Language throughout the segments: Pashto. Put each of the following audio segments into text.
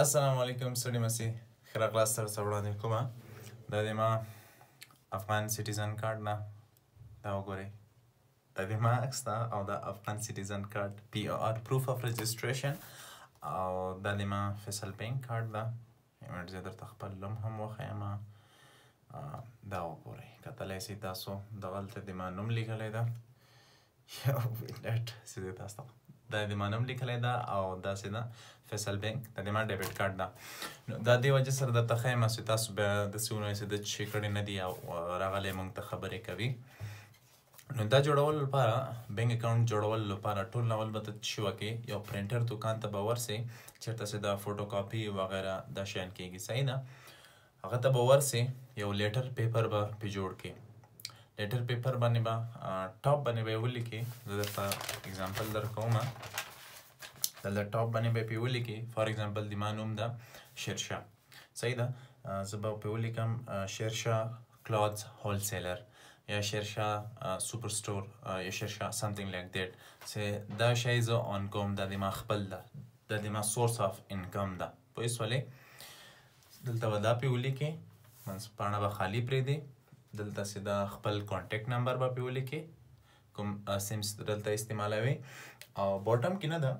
السلام علیکم سړی مسی خیر اخلاص تر څو وړاندې کومه د دې ما افغان سټیزن کارت نه دا وګورئ د دې ما اکستا او د افغان سټیزن کارت پی او آر پروف اف رجسټریشن او د دې ما فیصل بینک کارت دا ایمرجې درته خپل لم هم وخیم دا وګورئ کتلی سي تاسو دغلته د ما نوم لیکلی ده یو وینټ سیدې تاسو ته د دې منم لیکلی ده او داسې ده فیصل بینک د دې ما ډیبټ کارت ده نو دا دې وجه سره درته ښیم چې تاسو بیا داسې ونه چې د چې کړی نه دي او راغلی موږ ته خبرې کوي نو دا جوړول لپاره بینک اکاؤنٹ جوړول لپاره ټول نول به ته شو کې یو پرینټر دکان ته به ورسې چېرته چې دا فوټو کاپي وغیره دا شیان کېږي صحیح ده هغه ته به ورسې یو لیټر پیپر به پې جوړ کې لیټر پیپر باندې به ټاپ باندې به یې ولیکې زه درته اګزامپل درکوم دلته ټاپ باندې به یې پې ولیکې فار اګزامپل زما نوم ده شیرشاه صحیح ده زه به پې ولیکم شیرشاه کلاتس هولسیلر یا شیرشاه سوپر سٹور یا شیرشاه سمثینګ لایک دیټ سه دا شی زه آن کوم دا د ما خپل ده دا د ما سورس آف انکم ده پوه سولې دلته به دا پې ولیکې منځپاڼه به خالي پرېږدې دلته سیدا خپل کانټیکټ نمبر به پیول کې کوم سیمس دلته استعمالوي او باټم کې نه ده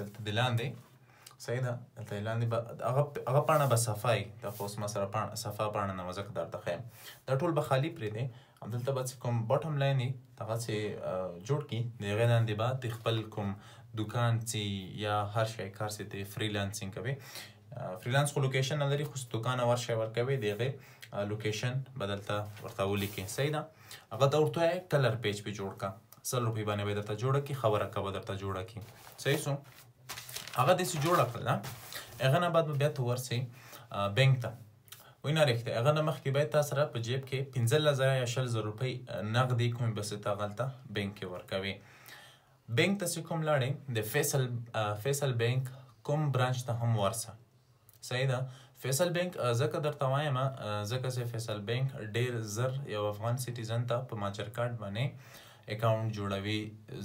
دلته دلاندې صحیح ده دلته لاندې به هغه هغه پاڼه به صفای د اوس ما سره پاڼه صفا پاڼه نه مزک درته خیم دا ټول به خالی پرې دی همدلته به کوم باټم لاین دی هغه چې جوړ کی د هغې لاندې به د خپل کوم دوکان چې یا هر شی کار چې د فریلانسینګ کوي فریلانس خو لوکیشن نه لري خو ستوکان ورشه ورکوي دغه لوکیشن بدلته ورته ولیکې صحیح ده هغه دا ورته کلر پیج په جوړ کا سل روپی باندې به درته جوړه کی خبره کا به درته جوړه کی صحیح سو هغه دې سو جوړه کړل هغه نه بعد بیا ته ورسي بینک ته وینا رښتې هغه نه مخکې به تاسو را په جیب کې 15000 یا 10000 روپی نقد کوم بس ته غلطه بینک کې ورکوي بینک ته کوم لاړې د فیصل فیصل بینک کوم برانچ ته هم ورسه صحیح ده فیصل بینک زکه درته وایم زکه چې فیصل بینک ډیر زر یو افغان سټیزن ته په ماچر کارت باندې اکاونټ جوړوي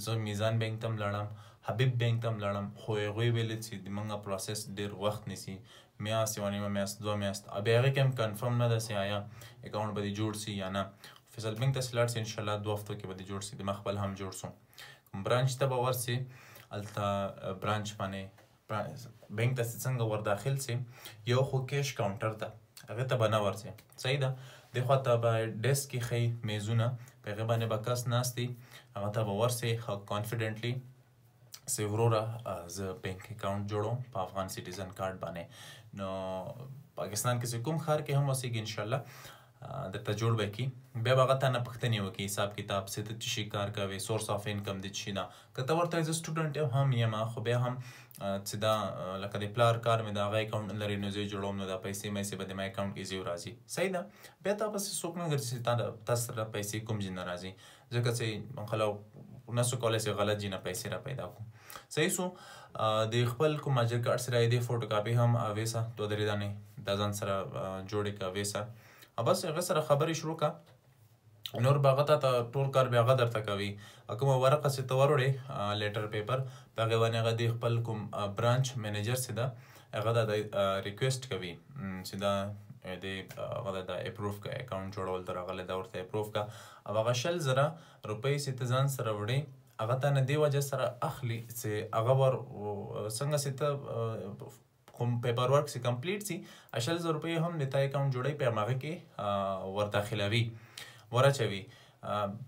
زه میزان بینک تم لړم حبیب بینک تم لړم خو هغه ویل چې د منګه پروسس ډیر وخت نیسی میاس یو نیمه میاس دوه میاس ابه هغه کم کنفرم نه ده سي آیا اکاونټ به جوړ سي یا نه فیصل بینک ته سلاټ ان شاء الله دوه هفته کې به جوړ سي د مخبل هم جوړ سو برانچ ته به ورسي الته برانچ باندې بینک ته څنګه ور داخل سي یو خو کیش کاونټر ته هغه ته به نه ورسي صحیح ده د خوا ته به ډیسک کې ښی میزونه په هغې باندې به کس ناست وي هغه ته به ورسي ښه کانفیډنټلي سې وروره زه بینک اکاونټ جوړوم په افغان سټیزن کارت باندې نو پاکستان کې کوم ښار کې هم اوسېږي انشاءالله درته جوړ به کی بیا به هغه تا نه پوښتنې وکړي حساب کتاب څه ته څه شي کار کوې سورس آف انکم دې څه نه که ته ورته زه سټوډنټ یم هم یم خو بیا هم چې دا لکه د پلار کار مې د هغه اکاونټ نه لري نو زه یې جوړوم نو دا پیسې میسې به د ما اکاونټ کې زیو راځي صحیح ده بیا تا پسې څوک نه ګرځي چې تا سره پیسې کوم ځای نه راځي ځکه چې خلک نسو کولی سي غلط ځای نه پیسې را پیدا کړو صحیح سو د خپل کوم ماجر کارت سره یې د فوټو کاپي هم اویسه دوه درې دانې د ځان سره جوړې کړه اویسه بس هغه سره خبرې شروع کا نور به هغه ته ټول کار بیا هغه درته کوي کومه ورقه چې ته وروړې لیټر پیپر په هغې باندې هغه د خپل کوم برانچ منیجر چې ده هغه دا ریکویسټ کوي چې دا دې هغه د اپروف کا اکاؤنٹ جوړول درغله دا ورته اپروف کا او هغه شل زره روپۍ سي تزان سره وړي هغه ته نه دی وجه سره اخلي چې هغه ور څنګه سي ته کوم پیپر ورک چې کمپلیټ سي اشل زر روپۍ هم نتا اکاونټ جوړي په ماغه کې ور داخلاوي ورچوي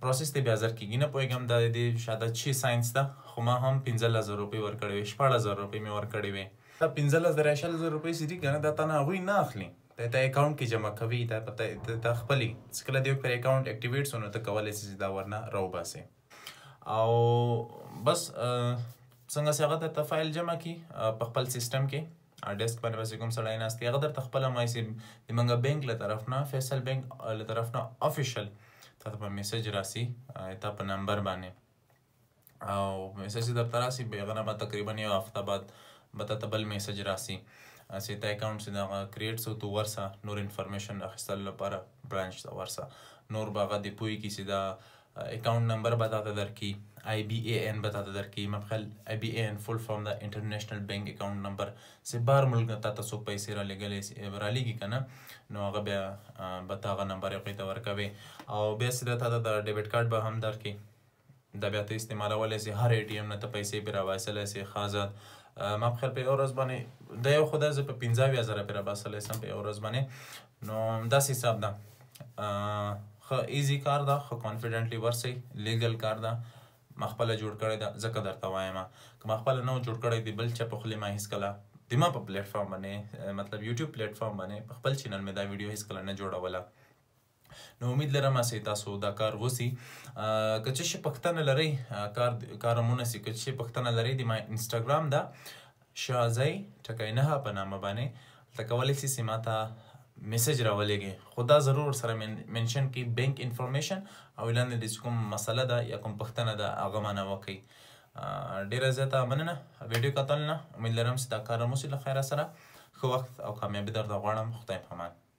پروسس ته بیا زر کېږي نه پوهېږم دا د شاته چې ساينس ته خو ما هم 15000 روپۍ ورکړې وې 16000 روپۍ مې ورکړې وې دا 15000 اشل زر روپۍ سړي کنه دا تنه هغوی نه اخلي ته اکاؤنٹ کې جمع کوي دا پته ته خپل سکله دی پر اکاؤنٹ اکټیویټ سونو ته کولای شي دا ورنه راو باسي او بس څنګه څنګه ته فایل جمع کی په خپل سیستم کې ډیسک باندې بس کوم سړی ناست دی هغه درته خپله مایسي د منګه بینک له طرف نه فیصل بینک له طرف نه افیشل تا ته په میسج راسي تا په نمبر باندې او میسج درته راسي هغه نه به تقریبا یو هفته بعد به تا ته بل میسج راسي چې تا اکاونټ چې دغه کریټ سو تو ورسه نور انفارمیشن اخیستلو لپاره برانچ ته ورسه نور به هغه د پوهې کې چې دا account number बताता दर की आई B A N बताता दर की मैं ख्याल I B A N full form the international bank account number से बाहर मुल्क ता तसो पैसे را لګلې را لګي کنه نو هغه بیا بتاغه نمبر یې ته ورکوي او بیا سره ته د ډیبټ کارت به هم در کی د بیا ته استعمالولې سي هر اے ټي ام نه ته پیسې به راواسلې سي خازه ما په خپل په اورز باندې د یو خدای ز په 15000 زره پر باسلې سم په اورز باندې نو داسې حساب ده خه ایزی کار ده خه کانفیډنټلی ورسی لیګل کار ده ما خپله جوړ کړی ده ځکه درته وایم که ما خپله نه جوړ کړی دی بل چا په خولې ما هېڅکله د ما په پلیټ فارم باندې مطلب یوټیوب پلیټ فارم باندې په خپل چینل مې دا ویډیو هېڅکله نه جوړوله نو امید لرم چې تاسو دا کار وسی که چې پښتنه لري کار کارمونه سي که چې پښتنه لري د ما انستګرام دا شازای ټکای نه په نامه باندې تکولې سي سماته میسج راولېږي خو دا ضرور سره منشن کی بینک انفارمیشن او لاندې د کوم مسله ده یا کوم پوښتنه ده هغه معنا وکړي ډیره زیاته مننه ویډیو کتل نه امید لرم چې دا کار مو سره خیره سره ښه وخت او کامیابي درته غواړم خدای پامان